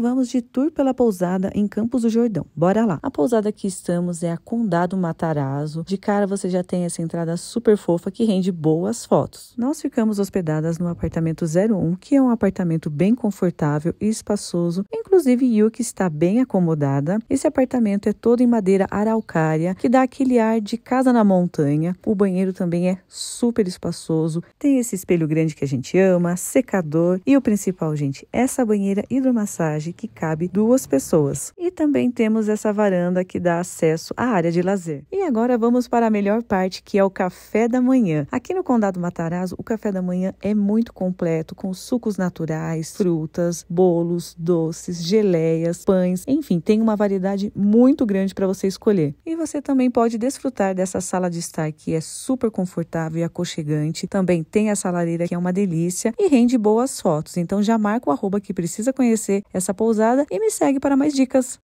vamos de tour pela pousada em Campos do Jordão. Bora lá! A pousada que estamos é a Condado Matarazzo. De cara você já tem essa entrada super fofa que rende boas fotos. Nós ficamos hospedadas no apartamento 01, que é um apartamento bem confortável e espaçoso. Inclusive, Yuki está bem acomodada. Esse apartamento é todo em madeira araucária, que dá aquele ar de casa na montanha. O banheiro também é super espaçoso. Tem esse espelho grande que a gente ama, secador e o principal, gente, essa banheira hidromassagem que cabe duas pessoas. E também temos essa varanda que dá acesso à área de lazer. E agora vamos para a melhor parte, que é o café da manhã. Aqui no Condado Matarazzo, o café da manhã é muito completo, com sucos naturais, frutas, bolos, doces, geleias, pães, enfim, tem uma variedade muito grande para você escolher. E você também pode desfrutar dessa sala de estar que é super confortável e aconchegante. Também tem a salareira, que é uma delícia e rende boas fotos. Então já marca o arroba que precisa conhecer essa pousada e me segue para mais dicas.